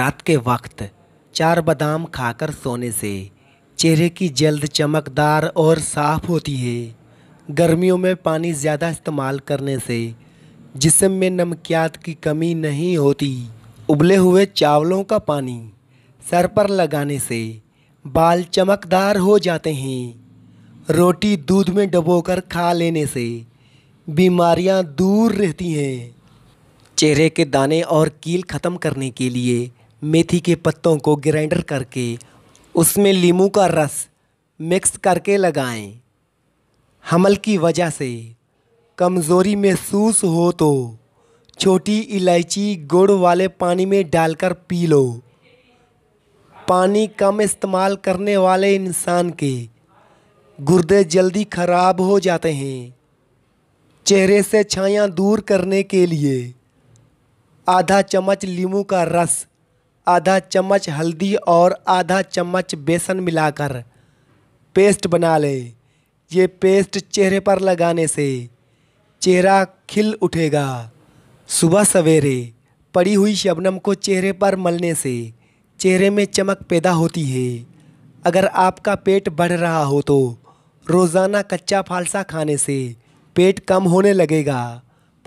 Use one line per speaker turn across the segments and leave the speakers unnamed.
रात के वक्त चार बादाम खाकर सोने से चेहरे की जल्द चमकदार और साफ होती है गर्मियों में पानी ज़्यादा इस्तेमाल करने से जिसम में नमकियात की कमी नहीं होती उबले हुए चावलों का पानी सर पर लगाने से बाल चमकदार हो जाते हैं रोटी दूध में डबोकर खा लेने से बीमारियां दूर रहती हैं चेहरे के दाने और कील ख़त्म करने के लिए मेथी के पत्तों को ग्राइंडर करके उसमें लीमू का रस मिक्स करके लगाएं हमल की वजह से कमज़ोरी महसूस हो तो छोटी इलायची गुड़ वाले पानी में डालकर पी लो पानी कम इस्तेमाल करने वाले इंसान के गुर्दे जल्दी खराब हो जाते हैं चेहरे से छाया दूर करने के लिए आधा चम्मच लीमू का रस आधा चम्मच हल्दी और आधा चम्मच बेसन मिलाकर पेस्ट बना लें ये पेस्ट चेहरे पर लगाने से चेहरा खिल उठेगा सुबह सवेरे पड़ी हुई शबनम को चेहरे पर मलने से चेहरे में चमक पैदा होती है अगर आपका पेट बढ़ रहा हो तो रोज़ाना कच्चा फालसा खाने से पेट कम होने लगेगा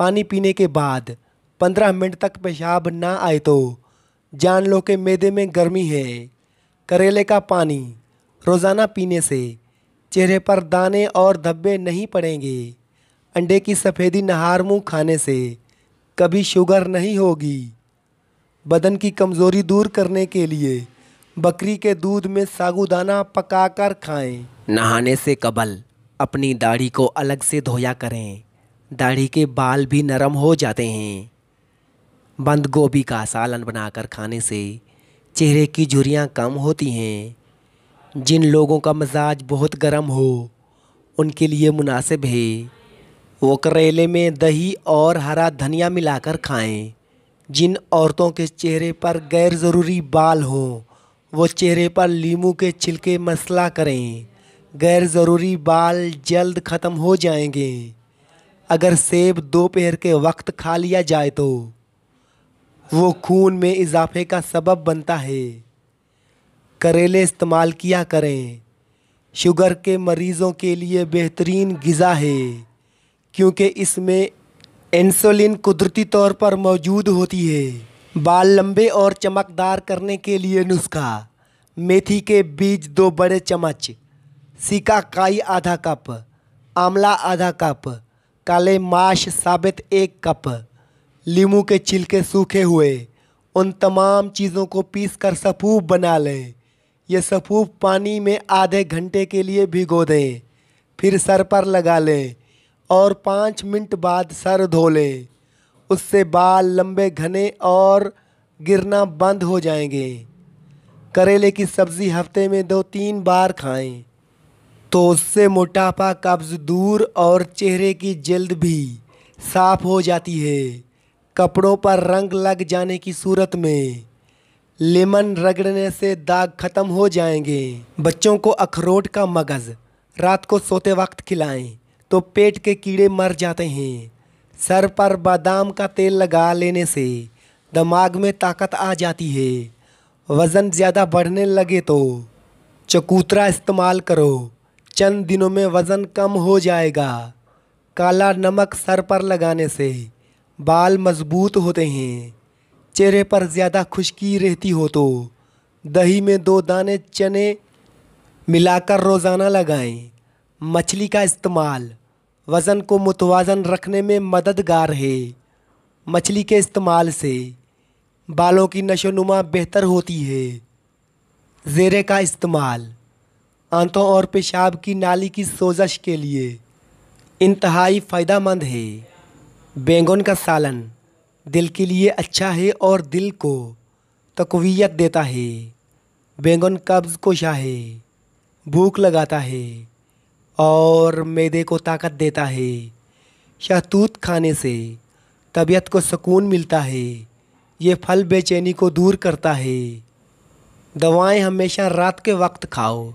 पानी पीने के बाद पंद्रह मिनट तक पेशाब ना आए तो जान लो कि मैदे में गर्मी है करेले का पानी रोज़ाना पीने से चेहरे पर दाने और धब्बे नहीं पड़ेंगे अंडे की सफ़ेदी नहार मुँह खाने से कभी शुगर नहीं होगी बदन की कमज़ोरी दूर करने के लिए बकरी के दूध में सागुदाना पकाकर खाएं नहाने से कबल अपनी दाढ़ी को अलग से धोया करें दाढ़ी के बाल भी नरम हो जाते हैं बंद गोभी का सालन बनाकर खाने से चेहरे की झुरियाँ कम होती हैं जिन लोगों का मिजाज बहुत गर्म हो उनके लिए मुनासिब है वो करेले में दही और हरा धनिया मिलाकर खाएं जिन औरतों के चेहरे पर गैर ज़रूरी बाल हों वो चेहरे पर लीमू के छिलके मसला करें गैर ज़रूरी बाल जल्द ख़त्म हो जाएंगे अगर सेब दोपहर के वक्त खा लिया जाए तो वो खून में इजाफे का सबब बनता है करेले इस्तेमाल किया करें शुगर के मरीज़ों के लिए बेहतरीन गज़ा है क्योंकि इसमें इंसुलिन कुदरती तौर पर मौजूद होती है बाल लंबे और चमकदार करने के लिए नुस्खा मेथी के बीज दो बड़े चम्मच काई आधा कप आमला आधा कप काले माश साबित एक कप लीमू के छिलके सूखे हुए उन तमाम चीज़ों को पीस कर सफूफ बना लें यह सफूफ पानी में आधे घंटे के लिए भिगो दें फिर सर पर लगा लें और पाँच मिनट बाद सर धो लें उससे बाल लंबे घने और गिरना बंद हो जाएंगे करेले की सब्ज़ी हफ्ते में दो तीन बार खाएं तो उससे मोटापा कब्ज़ दूर और चेहरे की जल्द भी साफ़ हो जाती है कपड़ों पर रंग लग जाने की सूरत में लेमन रगड़ने से दाग ख़त्म हो जाएंगे बच्चों को अखरोट का मगज़ रात को सोते वक्त खिलाएं तो पेट के कीड़े मर जाते हैं सर पर बादाम का तेल लगा लेने से दिमाग में ताकत आ जाती है वज़न ज़्यादा बढ़ने लगे तो चकूतरा इस्तेमाल करो चंद दिनों में वज़न कम हो जाएगा काला नमक सर पर लगाने से बाल मजबूत होते हैं चेहरे पर ज़्यादा खुश्की रहती हो तो दही में दो दाने चने मिलाकर रोज़ाना लगाएं मछली का इस्तेमाल वज़न को मुतवाजन रखने में मददगार है मछली के इस्तेमाल से बालों की नशोनुमा बेहतर होती है ज़ेरे का इस्तेमाल आंतों और पेशाब की नाली की सोजश के लिए इंतहाई फ़ायदा मंद है बैंगन का सालन दिल के लिए अच्छा है और दिल को तकवीत देता है बैंगन कब्ज़ को शाहे भूख लगाता है और मैदे को ताकत देता है शहतूत खाने से तबीयत को सुकून मिलता है ये फल बेचैनी को दूर करता है दवाएं हमेशा रात के वक्त खाओ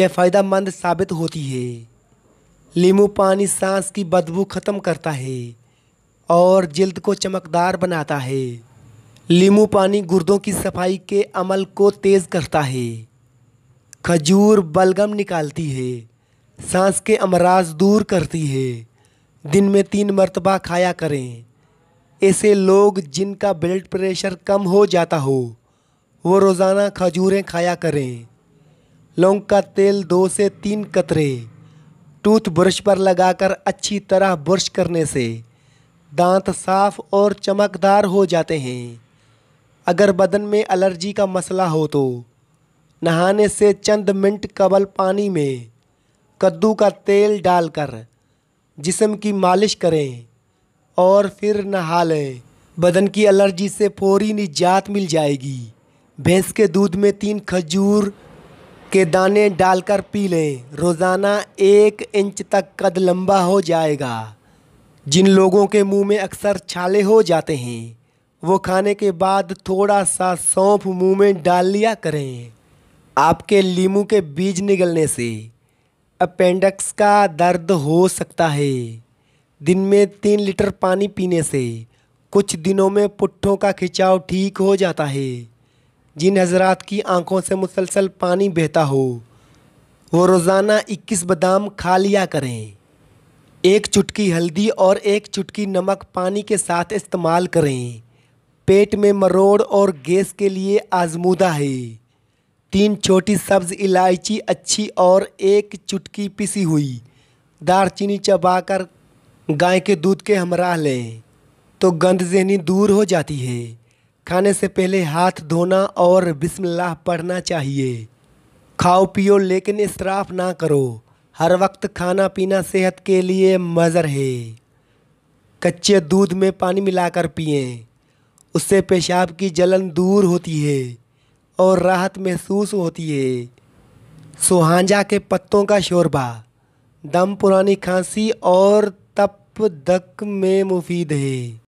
यह फ़ायदा साबित होती है लीमू पानी सांस की बदबू ख़त्म करता है और जल्द को चमकदार बनाता है लीमू पानी गुर्दों की सफाई के अमल को तेज़ करता है खजूर बलगम निकालती है सांस के अमराज दूर करती है दिन में तीन मरतबा खाया करें ऐसे लोग जिनका ब्लड प्रेशर कम हो जाता हो वो रोज़ाना खजूरें खाया करें लौंग का तेल दो से तीन कतरे टूथ ब्रश पर लगाकर अच्छी तरह ब्रश करने से दांत साफ और चमकदार हो जाते हैं अगर बदन में एलर्जी का मसला हो तो नहाने से चंद मिनट कबल पानी में कद्दू का तेल डालकर जिसम की मालिश करें और फिर नहा लें बदन की एलर्जी से फौरी निजात मिल जाएगी भैंस के दूध में तीन खजूर के दाने डालकर पी लें रोज़ाना एक इंच तक कद लंबा हो जाएगा जिन लोगों के मुंह में अक्सर छाले हो जाते हैं वो खाने के बाद थोड़ा सा सौंफ मुंह में डाल लिया करें आपके लीमू के बीज निगलने से अपेंडिक्स का दर्द हो सकता है दिन में तीन लीटर पानी पीने से कुछ दिनों में पुट्ठों का खिंचाव ठीक हो जाता है जिन हजरात की आंखों से मुसलसल पानी बहता हो वो रोज़ाना 21 बादाम खा लिया करें एक चुटकी हल्दी और एक चुटकी नमक पानी के साथ इस्तेमाल करें पेट में मरोड़ और गैस के लिए आजमूदा है तीन छोटी सब्ज़ इलायची अच्छी और एक चुटकी पिसी हुई दारचीनी चबाकर गाय के दूध के हमरा लें तो गंद जहनी दूर हो जाती है खाने से पहले हाथ धोना और बिस्मिल्लाह पढ़ना चाहिए खाओ पियो लेकिन इसराफ ना करो हर वक्त खाना पीना सेहत के लिए मज़र है कच्चे दूध में पानी मिलाकर पिएँ उससे पेशाब की जलन दूर होती है और राहत महसूस होती है सुहांजा के पत्तों का शोरबा दम पुरानी खांसी और तप दक में मुफीद है